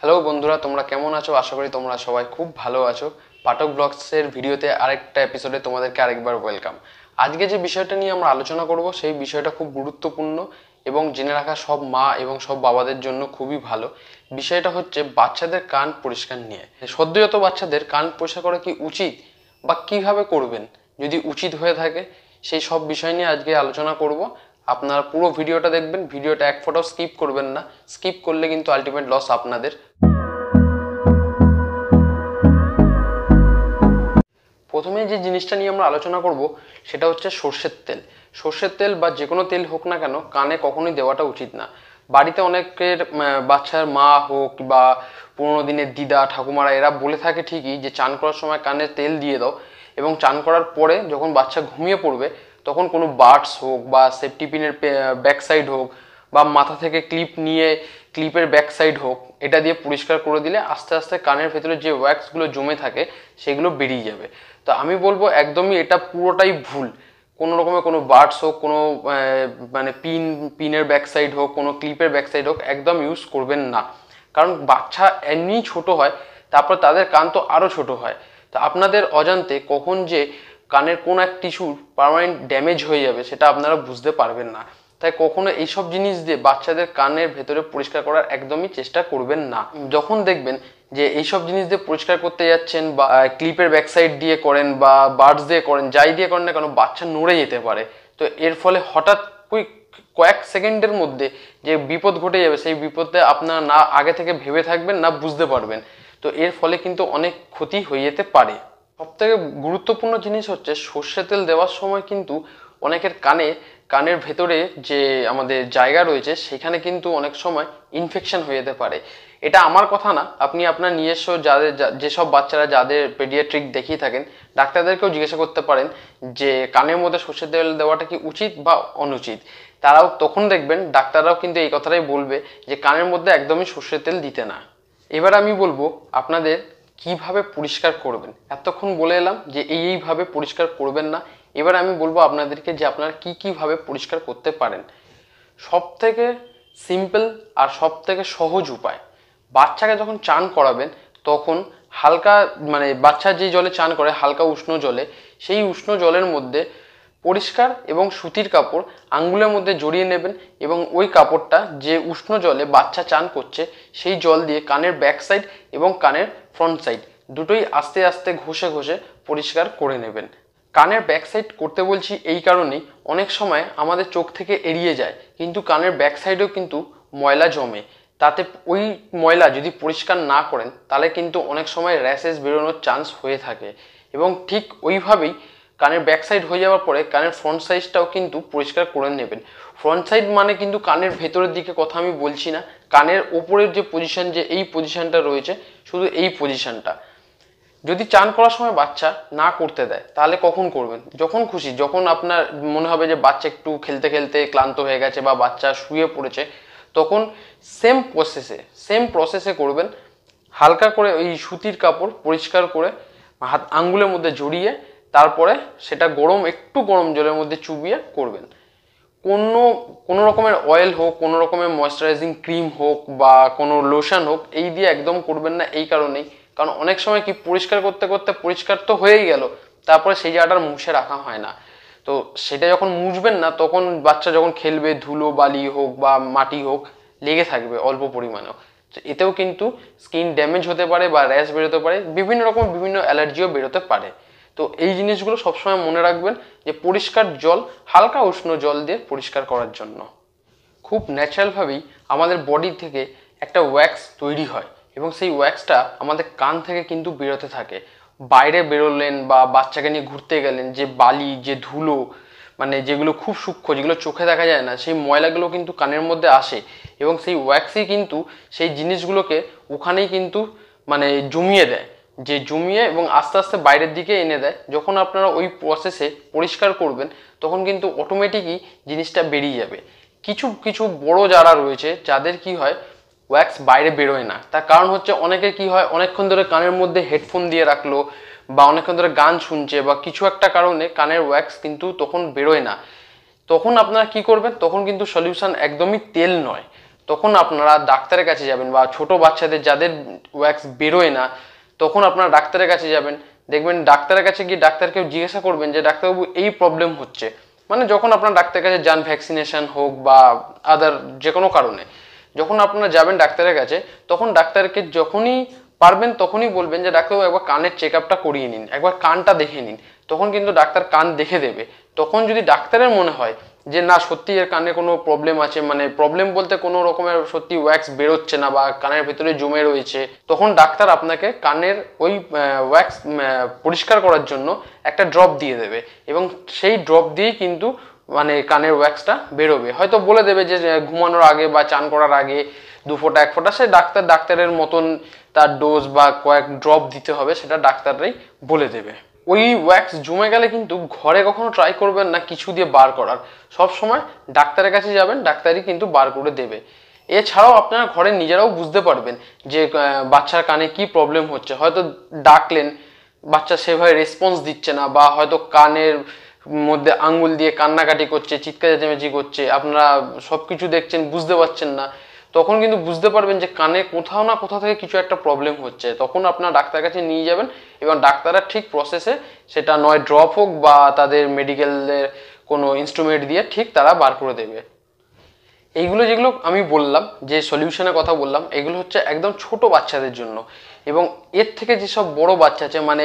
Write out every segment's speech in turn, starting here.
hello বন্ধুরা তোমরা কেমন আছো আশা করি তোমরা সবাই খুব ভালো আছো পাঠক ব্লগসের ভিডিওতে আরেকটা এপিসোডে তোমাদেরকে আরেকবার ওয়েলকাম আজকে যে বিষয়টা নিয়ে আমরা আলোচনা করব সেই বিষয়টা খুব গুরুত্বপূর্ণ এবং জেনে রাখা সব মা এবং সব বাবাদের জন্য খুবই ভালো বিষয়টা হচ্ছে বাচ্চাদের কান পরিষ্কার নিয়ে সদ্যজাত বাচ্চাদের কান পরিষ্কার করা কি উচিত বা কিভাবে করবেন যদি উচিত হয়ে থাকে সেই সব বিষয় নিয়ে আজকে আলোচনা করব আপনারা পুরো ভিডিওটা দেখবেন ভিডিওটা এক ফোটাও স্কিপ করবেন না স্কিপ করলে কিন্তু আলটিমেট লস আপনাদের প্রথমে যে জিনিসটা নিয়ে আমরা আলোচনা করব সেটা হচ্ছে সর্ষের তেল সর্ষের তেল বা যে কোনো তেল হোক না কেন কানে কখনোই দেওয়াটা উচিত না বাড়িতে অনেকের বাচ্চার মা হোক বা পুরোনো দিনের দিদা ঠাকুমারা এরা বলে থাকে ঠিকই যে চান করার সময় কানে তেল দিয়ে দাও এবং চান করার পরে যখন বাচ্চা ঘুমিয়ে পড়বে তখন কোনো বার্ডস হোক বা সেফটি পিনের ব্যাক সাইড হোক বা মাথা থেকে ক্লিপ নিয়ে ক্লিপের ব্যাক সাইড হোক এটা দিয়ে পরিষ্কার করে দিলে আস্তে আস্তে কানের ভেতরে যে ওয়্যাক্সগুলো জমে থাকে সেগুলো বেরিয়ে যাবে তো আমি বলবো একদমই এটা পুরোটাই ভুল কোনো রকমের কোনো বার্ডস হোক কোনো মানে পিন পিনের ব্যাক সাইড হোক কোনো ক্লিপের ব্যাক সাইড হোক একদম ইউজ করবেন না কারণ বাচ্চা এমনি ছোট হয় তারপর তাদের কান তো আরও ছোট হয় তো আপনাদের অজান্তে কখন যে কানের কোন এক টিস্যুর পারমানেন্ট ড্যামেজ হয়ে যাবে সেটা আপনারা বুঝতে পারবেন না তাই কখনো এইসব জিনিস দিয়ে বাচ্চাদের কানের ভেতরে পরিষ্কার করার একদমই চেষ্টা করবেন না যখন দেখবেন যে এইসব জিনিস দিয়ে পরিষ্কার করতে যাচ্ছেন বা ক্লিপের ব্যাকসাইড দিয়ে করেন বা বার্ডস দিয়ে করেন যাই দিয়ে করেন না কেন বাচ্চা নড়ে যেতে পারে তো এর ফলে হঠাৎ কুইক কয়েক সেকেন্ডের মধ্যে যে বিপদ ঘটে যাবে সেই বিপদে আপনারা না আগে থেকে ভেবে থাকবেন না বুঝতে পারবেন তো এর ফলে কিন্তু অনেক ক্ষতি হয়ে যেতে পারে সবথেকে গুরুত্বপূর্ণ জিনিস হচ্ছে সর্ষে তেল দেওয়ার সময় কিন্তু অনেকের কানে কানের ভেতরে যে আমাদের জায়গা রয়েছে সেখানে কিন্তু অনেক সময় ইনফেকশন হয়ে যেতে পারে এটা আমার কথা না আপনি আপনার নিজস্ব যাদের যেসব বাচ্চারা যাদের পেডিয়াট্রিক দেখিয়ে থাকেন ডাক্তারদেরকেও জিজ্ঞাসা করতে পারেন যে কানের মধ্যে সর্ষের তেল দেওয়াটা কি উচিত বা অনুচিত তারাও তখন দেখবেন ডাক্তাররাও কিন্তু এই কথাটাই বলবে যে কানের মধ্যে একদমই সর্ষের তেল দিতে না এবার আমি বলবো আপনাদের কিভাবে পরিষ্কার করবেন এতক্ষণ বলে এলাম যে এই এইভাবে পরিষ্কার করবেন না এবার আমি বলবো আপনাদেরকে যে আপনারা কী কীভাবে পরিষ্কার করতে পারেন সব থেকে সিম্পল আর সব থেকে সহজ উপায় বাচ্চাকে যখন চান করাবেন তখন হালকা মানে বাচ্চা যে জলে চান করে হালকা উষ্ণ জলে সেই উষ্ণ জলের মধ্যে পরিষ্কার এবং সুতির কাপড় আঙ্গুলের মধ্যে জড়িয়ে নেবেন এবং ওই কাপড়টা যে উষ্ণ জলে বাচ্চা চান করছে সেই জল দিয়ে কানের ব্যাক সাইড এবং কানের ফ্রন্ট সাইড দুটোই আস্তে আস্তে ঘষে ঘষে পরিষ্কার করে নেবেন কানের ব্যাক সাইড করতে বলছি এই কারণেই অনেক সময় আমাদের চোখ থেকে এড়িয়ে যায় কিন্তু কানের ব্যাক সাইডেও কিন্তু ময়লা জমে তাতে ওই ময়লা যদি পরিষ্কার না করেন তাহলে কিন্তু অনেক সময় র্যাশেস বেরোনোর চান্স হয়ে থাকে এবং ঠিক ওইভাবেই কানের ব্যাক সাইড হয়ে যাওয়ার পরে কানের ফ্রন্ট সাইজটাও কিন্তু পরিষ্কার করে নেবেন ফ্রন্ট সাইড মানে কিন্তু কানের ভেতরের দিকে কথা আমি বলছি না কানের ওপরের যে পজিশন যে এই পজিশনটা রয়েছে শুধু এই পজিশানটা যদি চান করার সময় বাচ্চা না করতে দেয় তাহলে কখন করবেন যখন খুশি যখন আপনার মনে হবে যে বাচ্চা একটু খেলতে খেলতে ক্লান্ত হয়ে গেছে বা বাচ্চা শুয়ে পড়েছে তখন সেম প্রসেসে সেম প্রসেসে করবেন হালকা করে ওই সুতির কাপড় পরিষ্কার করে হাত আঙ্গুলের মধ্যে জড়িয়ে তারপরে সেটা গরম একটু গরম জলের মধ্যে চুবিয়ে করবেন কোনো কোনো রকমের অয়েল হোক কোনো রকমের ময়শ্চারাইজিং ক্রিম হোক বা কোনো লোশন হোক এই দিয়ে একদম করবেন না এই কারণেই কারণ অনেক সময় কি পরিষ্কার করতে করতে পরিষ্কার তো হয়েই গেল তারপরে সেই জায়গাটার মুছে রাখা হয় না তো সেটা যখন মুছবেন না তখন বাচ্চা যখন খেলবে ধুলো বালি হোক বা মাটি হোক লেগে থাকবে অল্প পরিমাণেও এতেও কিন্তু স্কিন ড্যামেজ হতে পারে বা র্যাশ বেরোতে পারে বিভিন্ন রকম বিভিন্ন অ্যালার্জিও বেরোতে পারে তো এই জিনিসগুলো সবসময় মনে রাখবেন যে পরিষ্কার জল হালকা উষ্ণ জল দিয়ে পরিষ্কার করার জন্য খুব ন্যাচারালভাবেই আমাদের বডি থেকে একটা ওয়্যাক্স তৈরি হয় এবং সেই ওয়্যাক্সটা আমাদের কান থেকে কিন্তু বেরোতে থাকে বাইরে বেরোলেন বা বাচ্চাকে নিয়ে ঘুরতে গেলেন যে বালি যে ধুলো মানে যেগুলো খুব সূক্ষ্ম যেগুলো চোখে দেখা যায় না সেই ময়লাগুলো কিন্তু কানের মধ্যে আসে এবং সেই ওয়্যাক্সই কিন্তু সেই জিনিসগুলোকে ওখানেই কিন্তু মানে জমিয়ে দেয় যে জমিয়ে এবং আস্তে আস্তে বাইরের দিকে এনে দেয় যখন আপনারা ওই প্রসেসে পরিষ্কার করবেন তখন কিন্তু অটোমেটিকই জিনিসটা বেরিয়ে যাবে কিছু কিছু বড় যারা রয়েছে যাদের কি হয় ওয়্যাক্স বাইরে বেরোয় না তার কারণ হচ্ছে অনেকের কি হয় অনেকক্ষণ ধরে কানের মধ্যে হেডফোন দিয়ে রাখলো বা অনেকক্ষণ ধরে গান শুনছে বা কিছু একটা কারণে কানের ওয়্যাক্স কিন্তু তখন বেরোয় না তখন আপনারা কি করবেন তখন কিন্তু সলিউশন একদমই তেল নয় তখন আপনারা ডাক্তারের কাছে যাবেন বা ছোট বাচ্চাদের যাদের ওয়্যাক্স বেরোয় না তখন আপনার ডাক্তারের কাছে যাবেন দেখবেন ডাক্তারের কাছে গিয়ে ডাক্তারকে জিজ্ঞাসা করবেন যে ডাক্তারবাবু এই প্রবলেম হচ্ছে মানে যখন আপনার ডাক্তারের কাছে যান ভ্যাকসিনেশন হোক বা আদার যে কোনো কারণে যখন আপনারা যাবেন ডাক্তারের কাছে তখন ডাক্তারকে যখনই পারবেন তখনই বলবেন যে ডাক্তারবাবু একবার কানের চেক আপটা করিয়ে নিন একবার কানটা দেখে নিন তখন কিন্তু ডাক্তার কান দেখে দেবে তখন যদি ডাক্তারের মনে হয় যে না সত্যি এর কানে কোনো প্রবলেম আছে মানে প্রবলেম বলতে কোনো রকমের সত্যি ওয়্যাক্স বেরোচ্ছে না বা কানের ভিতরে জমে রয়েছে তখন ডাক্তার আপনাকে কানের ওই ওয়্যাক্স পরিষ্কার করার জন্য একটা ড্রপ দিয়ে দেবে এবং সেই ড্রপ দিয়েই কিন্তু মানে কানের ওয়্যাক্সটা বেরোবে হয়তো বলে দেবে যে ঘুমানোর আগে বা চান করার আগে দু ফোঁটা এক ফোঁটা সে ডাক্তার ডাক্তারের মতন তার ডোজ বা কয়েক ড্রপ দিতে হবে সেটা ডাক্তাররাই বলে দেবে ওই ওয়্যাক্স জমে গেলে কিন্তু ঘরে কখনো ট্রাই করবেন না কিছু দিয়ে বার করার সব সময় ডাক্তারের কাছে যাবেন ডাক্তারই কিন্তু বার করে দেবে এছাড়াও আপনারা ঘরে নিজেরাও বুঝতে পারবেন যে বাচ্চার কানে কি প্রবলেম হচ্ছে হয়তো ডাকলেন বাচ্চা সেভাবে রেসপন্স দিচ্ছে না বা হয়তো কানের মধ্যে আঙ্গুল দিয়ে কান্নাকাটি করছে চিৎকার চেঁচামেচি করছে আপনারা সব কিছু দেখছেন বুঝতে পারছেন না তখন কিন্তু বুঝতে পারবেন যে কানে কোথাও না কোথাও থেকে কিছু একটা প্রবলেম হচ্ছে তখন আপনার ডাক্তার কাছে নিয়ে যাবেন এবং ডাক্তাররা ঠিক প্রসেসে সেটা নয় ড্রপ হোক বা তাদের মেডিকেলের কোনো ইনস্ট্রুমেন্ট দিয়ে ঠিক তারা বার করে দেবে এইগুলো যেগুলো আমি বললাম যে সলিউশনের কথা বললাম এগুলো হচ্ছে একদম ছোট বাচ্চাদের জন্য এবং এর থেকে যেসব বড় বাচ্চা আছে মানে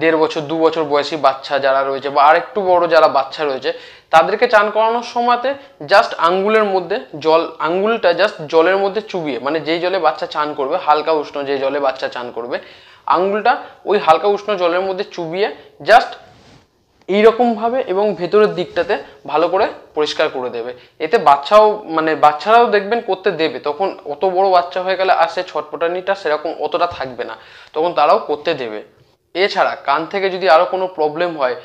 দেড় বছর দু বছর বয়সী বাচ্চা যারা রয়েছে বা আরেকটু বড় যারা বাচ্চা রয়েছে তাদেরকে চান করানোর সময়তে জাস্ট আঙ্গুলের মধ্যে জল আঙ্গুলটা জাস্ট জলের মধ্যে চুবিয়ে মানে যেই জলে বাচ্চা চান করবে হালকা উষ্ণ যে জলে বাচ্চা চান করবে আঙ্গুলটা ওই হালকা উষ্ণ জলের মধ্যে চুবিয়ে জাস্ট এইরকমভাবে এবং ভেতরের দিকটাতে ভালো করে পরিষ্কার করে দেবে এতে বাচ্চাও মানে বাচ্চারাও দেখবেন করতে দেবে তখন অত বড় বাচ্চা হয়ে গেলে আর সে ছটপটানিটা সেরকম অতটা থাকবে না তখন তারাও করতে দেবে এছাড়া কান থেকে যদি আরও কোনো প্রবলেম হয়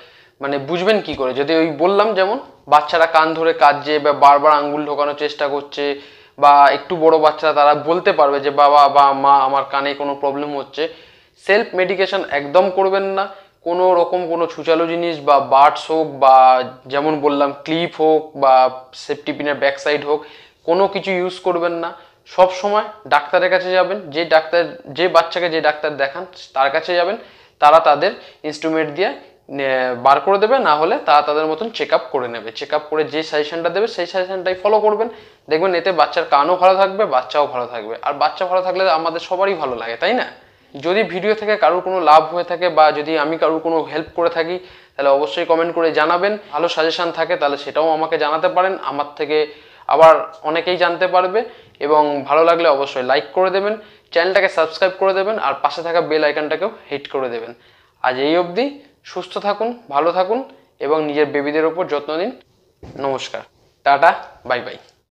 মানে বুঝবেন কি করে যদি ওই বললাম যেমন বাচ্চারা কান ধরে কাঁদছে বা বারবার আঙ্গুল ঢোকানোর চেষ্টা করছে বা একটু বড় বাচ্চারা তারা বলতে পারবে যে বাবা বা মা আমার কানে কোনো প্রবলেম হচ্ছে সেলফ মেডিকেশন একদম করবেন না কোনো রকম কোনো ছুচালো জিনিস বা বার্ডস হোক বা যেমন বললাম ক্লিপ হোক বা সেফটি পিনের ব্যাক সাইড হোক কোনো কিছু ইউজ করবেন না সব সময় ডাক্তারের কাছে যাবেন যে ডাক্তার যে বাচ্চাকে যে ডাক্তার দেখান তার কাছে যাবেন তারা তাদের ইনস্ট্রুমেন্ট দিয়ে বার করে দেবে না হলে তারা তাদের মতন চেক করে নেবে চেক করে যে সাজেশনটা দেবে সেই সাজেশনটাই ফলো করবেন দেখবেন এতে বাচ্চার কানও ভালো থাকবে বাচ্চাও ভালো থাকবে আর বাচ্চা ভালো থাকলে আমাদের সবারই ভালো লাগে তাই না যদি ভিডিও থেকে কারোর কোনো লাভ হয়ে থাকে বা যদি আমি কারোর কোনো হেল্প করে থাকি তাহলে অবশ্যই কমেন্ট করে জানাবেন ভালো সাজেশান থাকে তাহলে সেটাও আমাকে জানাতে পারেন আমার থেকে আবার অনেকেই জানতে পারবে এবং ভালো লাগলে অবশ্যই লাইক করে দেবেন চ্যানেলটাকে সাবস্ক্রাইব করে দেবেন আর পাশে থাকা বেল আইকনটাকেও হিট করে দেবেন আজ এই অবধি সুস্থ থাকুন ভালো থাকুন এবং নিজের বেবিদের ওপর যত্ন নিন নমস্কার টাটা বাই বাই